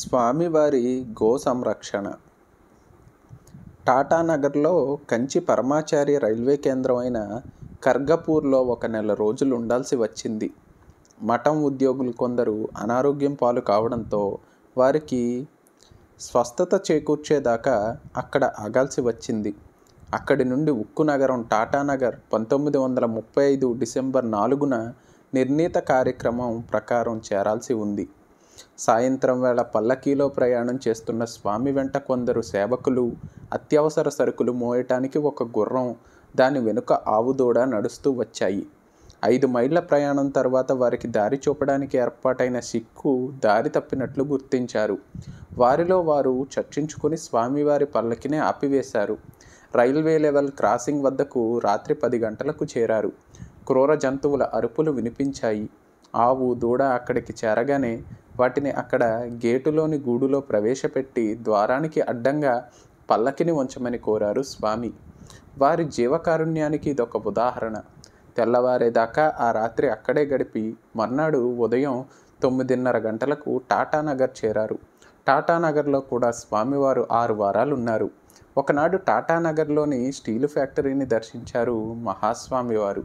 స్వామివారి గో సంరక్షణ టాటానగర్లో కంచి పరమాచారి రైల్వే కేంద్రం అయిన కర్గపూర్లో ఒక నెల రోజులు ఉండాల్సి వచ్చింది మఠం ఉద్యోగులు కొందరు అనారోగ్యం పాలు కావడంతో వారికి స్వస్థత చేకూర్చేదాకా అక్కడ ఆగాల్సి వచ్చింది అక్కడి నుండి ఉక్కు నగరం టాటానగర్ పంతొమ్మిది వందల ముప్పై ఐదు డిసెంబర్ నాలుగున నిర్ణీత కార్యక్రమం ప్రకారం చేరాల్సి ఉంది సాయంత్రం వేళ పల్లకీలో ప్రయాణం చేస్తున్న స్వామి వెంట కొందరు సేవకులు అత్యవసర సరుకులు మోయటానికి ఒక గుర్రం దాని వెనుక ఆవు దూడ నడుస్తూ వచ్చాయి ఐదు మైళ్ళ ప్రయాణం తర్వాత వారికి దారి చూపడానికి ఏర్పాటైన సిక్కు దారి తప్పినట్లు గుర్తించారు వారిలో వారు చర్చించుకుని స్వామివారి పల్లకిని ఆపివేశారు రైల్వే లెవెల్ క్రాసింగ్ వద్దకు రాత్రి పది గంటలకు చేరారు క్రూర జంతువుల అరుపులు వినిపించాయి ఆవు దూడ అక్కడికి చేరగానే వాటిని అక్కడ గేటులోని గూడులో ప్రవేశపెట్టి ద్వారానికి అడ్డంగా పల్లకిని ఉంచమని కోరారు స్వామి వారి జీవకారుణ్యానికి ఇదొక ఉదాహరణ తెల్లవారేదాకా ఆ రాత్రి అక్కడే గడిపి మర్నాడు ఉదయం తొమ్మిదిన్నర గంటలకు టాటానగర్ చేరారు టాటానగర్లో కూడా స్వామివారు ఆరు వారాలు ఉన్నారు ఒకనాడు టాటానగర్లోని స్టీలు ఫ్యాక్టరీని దర్శించారు మహాస్వామివారు